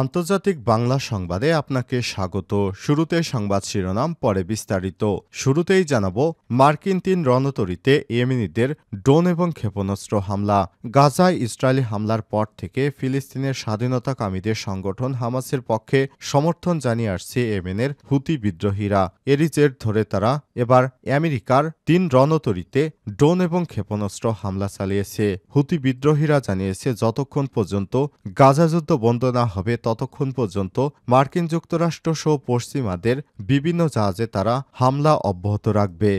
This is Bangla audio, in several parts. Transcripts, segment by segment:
আন্তর্জাতিক বাংলা সংবাদে আপনাকে স্বাগত শুরুতে সংবাদ শিরোনাম পরে বিস্তারিত শুরুতেই জানাব মার্কিন তিন রণতরীতে ইয়েমিনিদের ড্রোন এবং ক্ষেপণাস্ত্র হামলা গাজায় ইসরায়েলি হামলার পর থেকে ফিলিস্তিনের স্বাধীনতাকামীদের সংগঠন হামাসের পক্ষে সমর্থন জানিয়ে আসছে ইয়েমেনের হুতি বিদ্রোহীরা এরই জের ধরে তারা এবার আমেরিকার তিন রণতরীতে ড্রোন এবং ক্ষেপণাস্ত্র হামলা চালিয়েছে হুতি বিদ্রোহীরা জানিয়েছে যতক্ষণ পর্যন্ত গাজাযুদ্ধ বন্ধ না হবে ততক্ষণ পর্যন্ত মার্কিন যুক্তরাষ্ট্র সহ পশ্চিমাদের বিভিন্ন জাহাজে তারা হামলা অব্যাহত রাখবে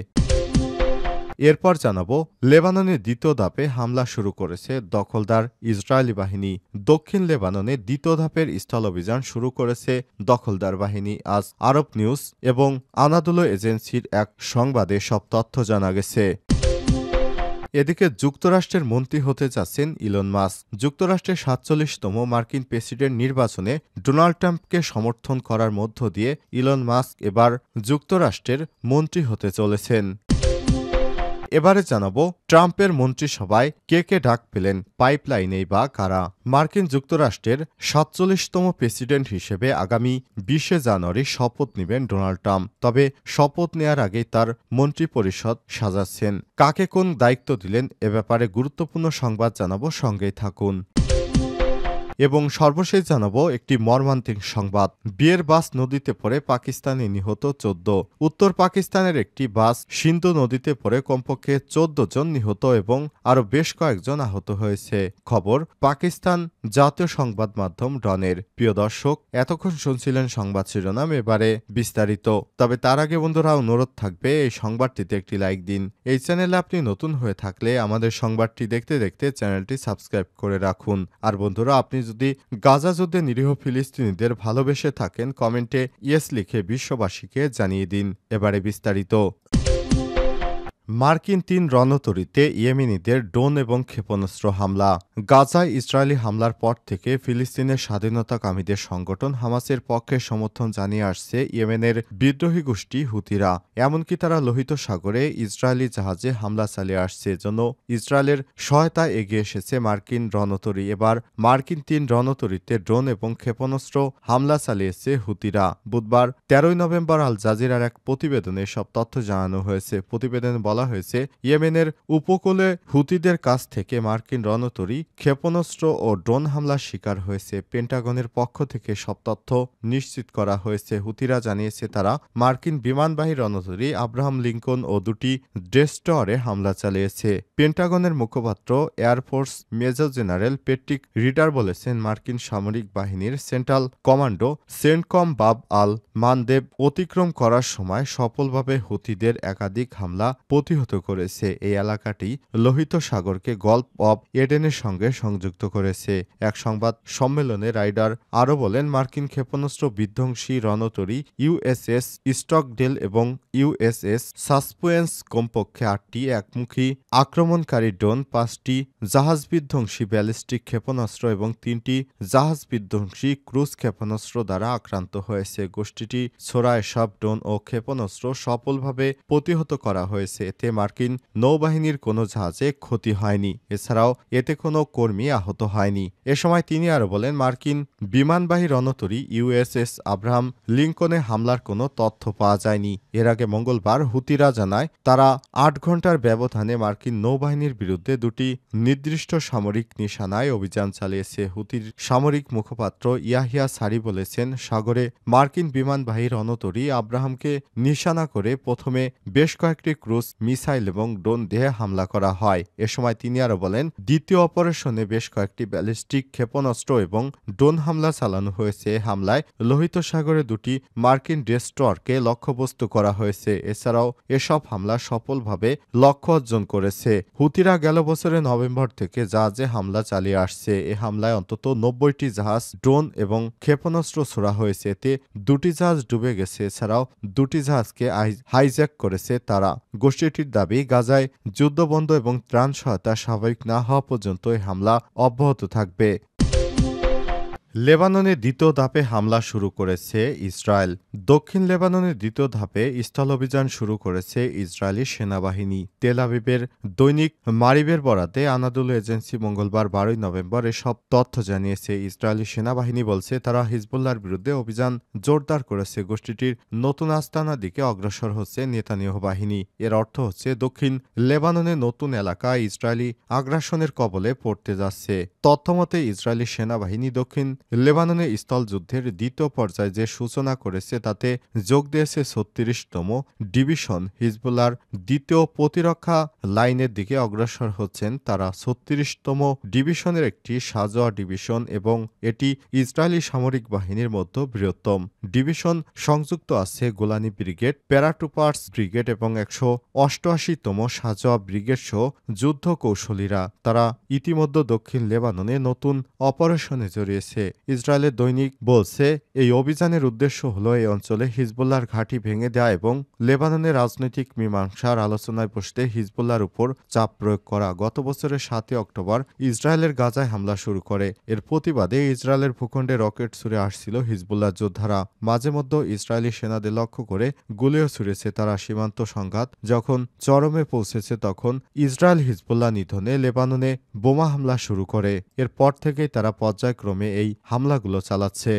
এরপর জানাবো লেবাননে দ্বিতীয় ধাপে হামলা শুরু করেছে দখলদার ইসরায়েলি বাহিনী দক্ষিণ লেবাননে দ্বিতীয় ধাপের স্থল অভিযান শুরু করেছে দখলদার বাহিনী আজ আরব নিউজ এবং আনাদুলো এজেন্সির এক সংবাদে সব তথ্য জানা গেছে এদিকে যুক্তরাষ্ট্রের মন্ত্রী হতে যাচ্ছেন ইলন মাস যুক্তরাষ্ট্রের সাতচল্লিশতম মার্কিন প্রেসিডেন্ট নির্বাচনে ডোনাল্ড ট্রাম্পকে সমর্থন করার মধ্য দিয়ে ইলন মাস্ক এবার যুক্তরাষ্ট্রের মন্ত্রী হতে চলেছেন এবারে জানাবো ট্রাম্পের মন্ত্রিসভায় কে কে ডাক পেলেন পাইপলাইনেই বা কারা মার্কিন যুক্তরাষ্ট্রের সাতচল্লিশতম প্রেসিডেন্ট হিসেবে আগামী বিশে জানুয়ারি শপথ নেবেন ডোনাল্ড ট্রাম্প তবে শপথ নেয়ার আগেই তার মন্ত্রিপরিষদ সাজাচ্ছেন কাকে কোন দায়িত্ব দিলেন এ ব্যাপারে গুরুত্বপূর্ণ সংবাদ জানাবো সঙ্গেই থাকুন এবং সর্বশেষ জানাবো একটি মর্মান্তিক সংবাদ বিয়ের বাস নদীতে পড়ে পাকিস্তানে নিহত চোদ্দ উত্তর পাকিস্তানের একটি বাস সিন্ধু নদীতে পড়ে কমপক্ষে চোদ্দ জন নিহত এবং আরও বেশ কয়েকজন আহত হয়েছে খবর পাকিস্তান জাতীয় সংবাদ মাধ্যম ডনের প্রিয় দর্শক এতক্ষণ শুনছিলেন সংবাদ শিরোনাম এবারে বিস্তারিত তবে তার আগে বন্ধুরা অনুরোধ থাকবে এই সংবাদটিতে একটি লাইক দিন এই চ্যানেলে আপনি নতুন হয়ে থাকলে আমাদের সংবাদটি দেখতে দেখতে চ্যানেলটি সাবস্ক্রাইব করে রাখুন আর বন্ধুরা আপনি যদি গাজা যুদ্ধে নিরীহ ফিলিস্তিনিদের ভালোবেসে থাকেন কমেন্টে ইয়েস লিখে বিশ্ববাসীকে জানিয়ে দিন এবারে বিস্তারিত মার্কিন তিন রণতরীতে ইয়েমিনিদের ড্রোন এবং ক্ষেপণাস্ত্র হামলা গাজায় ইসরায়েলি হামলার পর থেকে ফিলিস্তিনের স্বাধীনতাকামীদের সংগঠন হামাসের পক্ষে সমর্থন জানিয়ে আসছে ইয়েমেনের বিদ্রোহী গোষ্ঠী হুতিরা এমনকি তারা লোহিত সাগরে ইসরায়েলি জাহাজে হামলা চালিয়ে আসছে জন্য ইসরায়েলের সহায়তা এগিয়ে এসেছে মার্কিন রণতরী এবার মার্কিন তিন রণতরীতে ড্রোন এবং ক্ষেপণাস্ত্র হামলা চালিয়েছে হুতিরা বুধবার তেরোই নভেম্বর আল জাজিরার এক প্রতিবেদনে সব তথ্য জানানো হয়েছে প্রতিবেদনে বলা বলা হয়েছে ইয়েমেনের উপকূলে হুতিদের কাছ থেকে মার্কিন রণতরী ক্ষেপণাস্ত্র ও ড্রোন হামলার শিকার হয়েছে পেন্টাগনের পক্ষ থেকে সব তথ্য নিশ্চিত করা হয়েছে হুতিরা জানিয়েছে তারা মার্কিন বিমানবাহী রণতরী আব্রাহাম লিঙ্কন ও দুটি ড্রেস্টরে হামলা চালিয়েছে পেন্টাগনের মুখপাত্র air force major general Patrick Ryder বলেছেন মার্কিন সামরিক বাহিনীর সেন্ট্রাল কমান্ডো সেন্টকম বাব আল মানদেব অতিক্রম করার সময় সফলভাবে হুতিদের একাধিক হামলা প্রতিহত করেছে এই এলাকাটি লোহিত সাগরকে গল্প অব এডেনের সঙ্গে সংযুক্ত করেছে এক সংবাদ সম্মেলনে রাইডার আরও বলেন মার্কিন ক্ষেপণাস্ত্র বিধ্বংসী রণতরী ইউএসএস স্টকডেল এবং ইউএসএস সাসপোয়েন্স কমপক্ষে আটটি একমুখী আক্রমণকারী ড্রোন পাঁচটি জাহাজ বিধ্বংসী ব্যালিস্টিক ক্ষেপণাস্ত্র এবং তিনটি জাহাজ বিধ্বংসী ক্রুজ ক্ষেপণাস্ত্র দ্বারা আক্রান্ত হয়েছে গোষ্ঠীটি ছোড়া এসব ড্রোন ও ক্ষেপণাস্ত্র সফলভাবে প্রতিহত করা হয়েছে এতে মার্কিন নৌবাহিনীর কোনো জাহাজে ক্ষতি হয়নি এছাড়াও এতে কোনো কর্মী আহত হয়নি এ সময় তিনি আরও বলেন মার্কিন বিমানবাহী রণতরী ইউএসএস আব্রাহাম লিঙ্কনে হামলার কোনো তথ্য পাওয়া যায়নি এর আগে মঙ্গলবার হুতিরা জানায় তারা আট ঘন্টার ব্যবধানে মার্কিন নৌবাহিনীর বিরুদ্ধে দুটি নির্দিষ্ট সামরিক নিশানায় অভিযান চালিয়েছে হুতির সামরিক মুখপাত্র ইয়াহিয়া সারি বলেছেন সাগরে মার্কিন বিমানবাহী রণতরী আব্রাহামকে নিশানা করে প্রথমে বেশ কয়েকটি ক্রুজ মিসাইল এবং ড্রোন দেহে হামলা করা হয় এ সময় তিনি আরও বলেন দ্বিতীয় অপারেশনে বেশ কয়েকটি ব্যালিস্টিক ক্ষেপণাস্ত্র এবং ড্রোন হামলা চালানো হয়েছে হামলায় লোহিত সাগরে দুটি মার্কিন ডেস্টরকে লক্ষ্যবস্তু করা হয়েছে এছাড়াও এসব হামলা সফলভাবে লক্ষ্য অর্জন করেছে হুতিরা গেল বছরে নভেম্বর থেকে জাহাজে হামলা চালিয়ে আসছে এ হামলায় অন্তত নব্বইটি জাহাজ ড্রোন এবং ক্ষেপণাস্ত্র ছোড়া হয়েছে এতে দুটি জাহাজ ডুবে গেছে এছাড়াও দুটি জাহাজকে হাইজ্যাক করেছে তারা গোষ্ঠী কমিটির দাবি গাজায় যুদ্ধবন্ধ এবং ত্রাণ সহায়তা স্বাভাবিক না হওয়া পর্যন্ত এই হামলা অব্যাহত থাকবে লেবাননে দ্বিতীয় ধাপে হামলা শুরু করেছে ইসরায়েল দক্ষিণ লেবাননের দ্বিতীয় ধাপে স্থল অভিযান শুরু করেছে ইসরায়েলি সেনাবাহিনী তেল আবিবের দৈনিক মারিবের বরাতে আনাদুল এজেন্সি মঙ্গলবার বারোই নভেম্বর এসব তথ্য জানিয়েছে ইসরায়েলি সেনাবাহিনী বলছে তারা হিজবুল্লার বিরুদ্ধে অভিযান জোরদার করেছে গোষ্ঠীটির নতুন আস্তানা দিকে অগ্রসর হচ্ছে নেতানিয়াহু বাহিনী এর অর্থ হচ্ছে দক্ষিণ লেবাননে নতুন এলাকা ইসরায়েলি আগ্রাসনের কবলে পড়তে যাচ্ছে তথ্যমতে ইসরায়েলি সেনাবাহিনী দক্ষিণ লেবাননে স্থল যুদ্ধের দ্বিতীয় পর্যায়ে যে সূচনা করেছে তাতে যোগ দিয়েছে ছত্রিশতম ডিভিশন হিজবুল্লার দ্বিতীয় প্রতিরক্ষা লাইনের দিকে অগ্রসর হচ্ছেন তারা ছত্রিশতম ডিভিশনের একটি সাজোয়া ডিভিশন এবং এটি ইসরায়েলি সামরিক বাহিনীর মধ্যে বৃহত্তম ডিভিশন সংযুক্ত আছে গোলানি ব্রিগেড প্যারাটুপার্স ব্রিগেড এবং একশো অষ্টআশিতম সাজোয়া ব্রিগেড সহ যুদ্ধ কৌশলীরা তারা ইতিমধ্যে দক্ষিণ লেবাননে নতুন অপারেশনে জড়িয়েছে ইসরায়েলের দৈনিক বলছে এই অভিযানের উদ্দেশ্য হল এই অঞ্চলে হিজবুল্লার ঘাঁটি ভেঙে দেয়া এবং লেবাননের রাজনৈতিক মীমাংসার আলোচনায় বসতে হিজবুল্লার উপর চাপ প্রয়োগ করা গত বছরের সাতই অক্টোবর ইসরায়েলের গাজায় হামলা শুরু করে এর প্রতিবাদে ইসরায়েলের ভূখণ্ডে রকেট ছুড়ে আসছিল হিজবুল্লার যোদ্ধারা মাঝে মধ্যে ইসরায়েলি সেনাদের লক্ষ্য করে গুলিও ছুড়েছে তারা সীমান্ত সংঘাত যখন চরমে পৌঁছেছে তখন ইসরায়েল হিজবুল্লা নিধনে লেবাননে বোমা হামলা শুরু করে এরপর থেকেই তারা পর্যায়ক্রমে এই হামলাগুলো চালাচ্ছে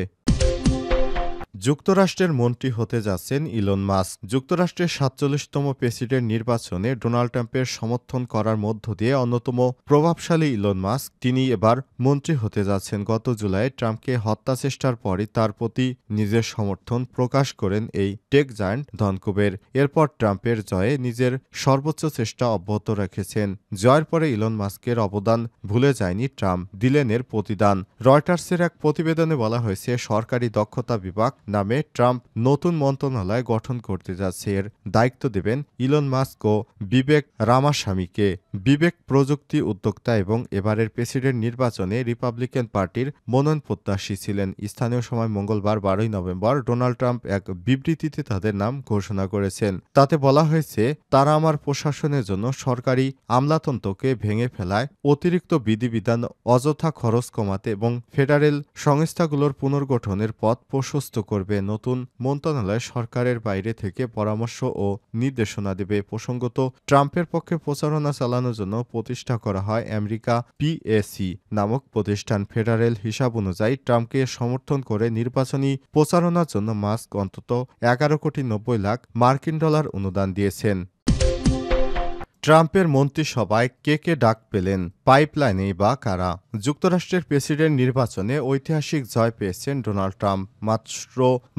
যুক্তরাষ্ট্রের মন্ত্রী হতে যাচ্ছেন ইলন মাস্ক যুক্তরাষ্ট্রের সাতচল্লিশতম প্রেসিডেন্ট নির্বাচনে ডোনাল্ড ট্রাম্পের সমর্থন করার মধ্য দিয়ে অন্যতম প্রভাবশালী ইলন মাস্ক তিনি এবার মন্ত্রী হতে যাচ্ছেন গত জুলাই ট্রাম্পকে হত্যা চেষ্টার পরই তার প্রতি নিজের সমর্থন প্রকাশ করেন এই টেক জায়ান্ট ধনকুবের এরপর ট্রাম্পের জয়ে নিজের সর্বোচ্চ চেষ্টা অব্যাহত রেখেছেন জয়ের পরে ইলন মাস্কের অবদান ভুলে যায়নি ট্রাম্প দিলেনের প্রতিদান রয়টার্সের এক প্রতিবেদনে বলা হয়েছে সরকারি দক্ষতা বিভাগ নামে ট্রাম্প নতুন মন্ত্রণালয় গঠন করতে যাচ্ছে এর দায়িত্ব দেবেন ইলন মাস্ক ও বিবেক রামাস্বামীকে বিবেক প্রযুক্তি উদ্যোক্তা এবং এবারের প্রেসিডেন্ট নির্বাচনে রিপাবলিকান পার্টির মনোনয়ন প্রত্যাশী ছিলেন স্থানীয় সময় মঙ্গলবার বারোই নভেম্বর ডোনাল্ড ট্রাম্প এক বিবৃতিতে তাদের নাম ঘোষণা করেছেন তাতে বলা হয়েছে তারা আমার প্রশাসনের জন্য সরকারি আমলাতন্ত্রকে ভেঙে ফেলায় অতিরিক্ত বিধিবিধান অযথা খরচ কমাতে এবং ফেডারেল সংস্থাগুলোর পুনর্গঠনের পথ প্রশস্ত করবে নতুন মন্ত্রণালয় সরকারের বাইরে থেকে পরামর্শ ও নির্দেশনা দেবে প্রসঙ্গত ট্রাম্পের পক্ষে প্রচারণা চালানোর জন্য প্রতিষ্ঠা করা হয় আমেরিকা পিএসি নামক প্রতিষ্ঠান ফেডারেল হিসাব অনুযায়ী ট্রাম্পকে সমর্থন করে নির্বাচনী প্রচারণার জন্য মাস্ক অন্তত এগারো কোটি নব্বই লাখ মার্কিন ডলার অনুদান দিয়েছেন ট্রাম্পের মন্ত্রিসভায় কে কে ডাক পেলেন পাইপলাইনে বা কারা যুক্তরাষ্ট্রের প্রেসিডেন্ট নির্বাচনে ঐতিহাসিক জয় পেয়েছেন ডোনাল্ড ট্রাম্প মাত্র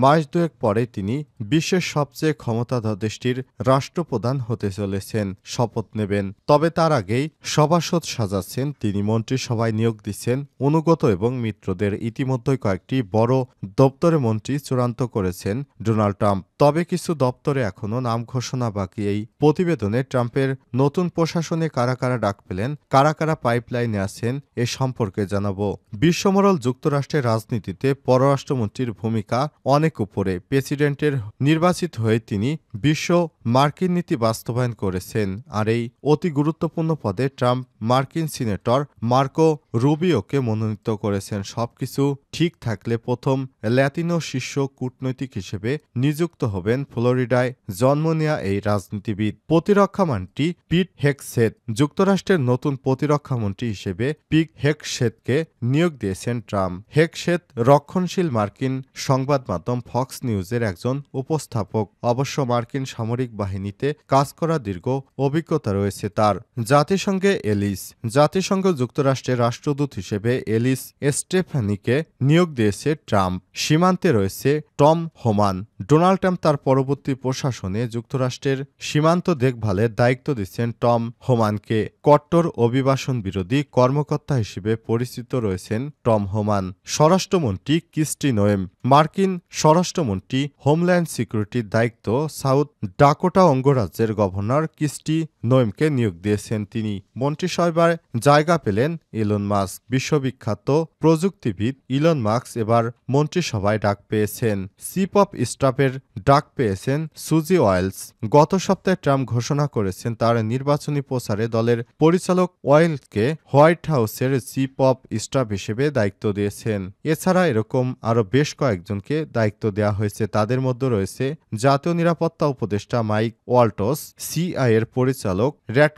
মাস দুয়েক পরে তিনি বিশ্বের সবচেয়ে ক্ষমতাধর দেশটির রাষ্ট্রপ্রধান হতে চলেছেন শপথ নেবেন তবে তার আগেই সভাসদ সাজাচ্ছেন তিনি মন্ত্রিসভায় নিয়োগ দিচ্ছেন অনুগত এবং মিত্রদের ইতিমধ্যে কয়েকটি বড় দপ্তরে মন্ত্রী চূড়ান্ত করেছেন ডোনাল্ড ট্রাম্প তবে কিছু দপ্তরে এখনও নাম ঘোষণা বাকি এই প্রতিবেদনে ট্রাম্পের নতুন প্রশাসনে কারা কারা ডাক পেলেন কারা কারা পাইপলাইনে আছেন এ সম্পর্কে জানাব বিশ্বমরল যুক্তরাষ্ট্রের রাজনীতিতে পররাষ্ট্রমন্ত্রীর ভূমিকা অনেক উপরে প্রেসিডেন্টের নির্বাচিত হয়ে তিনি বিশ্ব মার্কিন নীতি বাস্তবায়ন করেছেন আর এই অতি গুরুত্বপূর্ণ পদে ট্রাম্প মার্কিন সিনেটর মার্কো রুবিওকে মনোনীত করেছেন সবকিছু ঠিক থাকলে প্রথম ল্যাতিনো শীর্ষ কূটনৈতিক হিসেবে নিযুক্ত হবেন ফ্লোরিডায় জন্ম নেয়া এই রাজনীতিবিদ প্রতিরক্ষামন্ত্রী পিট হেকসেদ যুক্তরাষ্ট্রের নতুন প্রতিরক্ষামন্ত্রী হিসেবে পিক হেকসেদকে নিয়োগ দিয়েছেন ট্রাম্প হেকসেদ রক্ষণশীল মার্কিন সংবাদ মাধ্যম ফক্স নিউজের একজন উপস্থাপক অবশ্য মার্কিন সামরিক বাহিনীতে কাজ করা দীর্ঘ অভিজ্ঞতা রয়েছে তার জাতিসংঘে এলিস জাতিসংঘ যুক্তরাষ্ট্রের রাষ্ট্রদূত হিসেবে এলিস স্টেফানিকে নিয়োগ দিয়েছে ট্রাম্প সীমান্তে রয়েছে টম হোমান ডোনাল্ড ট্রাম্প তার পরবর্তী প্রশাসনে যুক্তরাষ্ট্রের সীমান্ত দেখভালের দায়িত্ব দিচ্ছেন টম হোমানকে কট্টর অভিবাসন বিরোধী কর্মকর্তা হিসেবে পরিচিত রয়েছেন টম হোমান স্বরাষ্ট্রমন্ত্রী কিস্টি নোয়েম মার্কিন স্বরাষ্ট্রমন্ত্রী হোমল্যান্ড সিকিউরিটির দায়িত্ব সাউথ ডাক কোটা অঙ্গরাজ্যের গভর্নর কিস্টি নোয়েমকে নিয়োগ দিয়েছেন তিনি মন্ত্রিসভায় জায়গা পেলেন ইলন মাস্ক বিশ্ববিখ্যাত প্রযুক্তিবিদ ইলন মাস্ক এবার মন্ত্রিসভায় ডাক পেয়েছেন সিপ অফ স্টাফের ডাক পেয়েছেন সুজি ওয়েলস গত সপ্তাহে ট্রাম্প ঘোষণা করেছেন তার নির্বাচনী প্রচারে দলের পরিচালক ওয়েলকে হোয়াইট হাউসের চিপ অফ স্টাফ হিসেবে দায়িত্ব দিয়েছেন এছাড়া এরকম আরও বেশ কয়েকজনকে দায়িত্ব দেওয়া হয়েছে তাদের মধ্যে রয়েছে জাতীয় নিরাপত্তা উপদেষ্টা মাইক ওয়াল্টস সিআইয়ের পরিচালক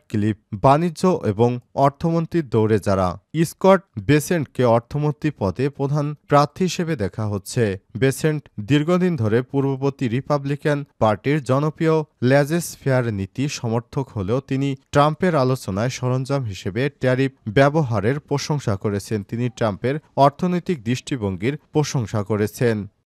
ক্লিপ বাণিজ্য এবং অর্থমন্ত্রীর দৌড়ে যারা স্কট বেসেন্টকে অর্থমন্ত্রী পদে প্রধান প্রার্থী হিসেবে দেখা হচ্ছে বেসেন্ট দীর্ঘদিন ধরে পূর্ববর্তী রিপাবলিকান পার্টির জনপ্রিয় ল্যাজেস ফেয়ার নীতি সমর্থক হলেও তিনি ট্রাম্পের আলোচনায় সরঞ্জাম হিসেবে ট্যারিফ ব্যবহারের প্রশংসা করেছেন তিনি ট্রাম্পের অর্থনৈতিক দৃষ্টিভঙ্গির প্রশংসা করেছেন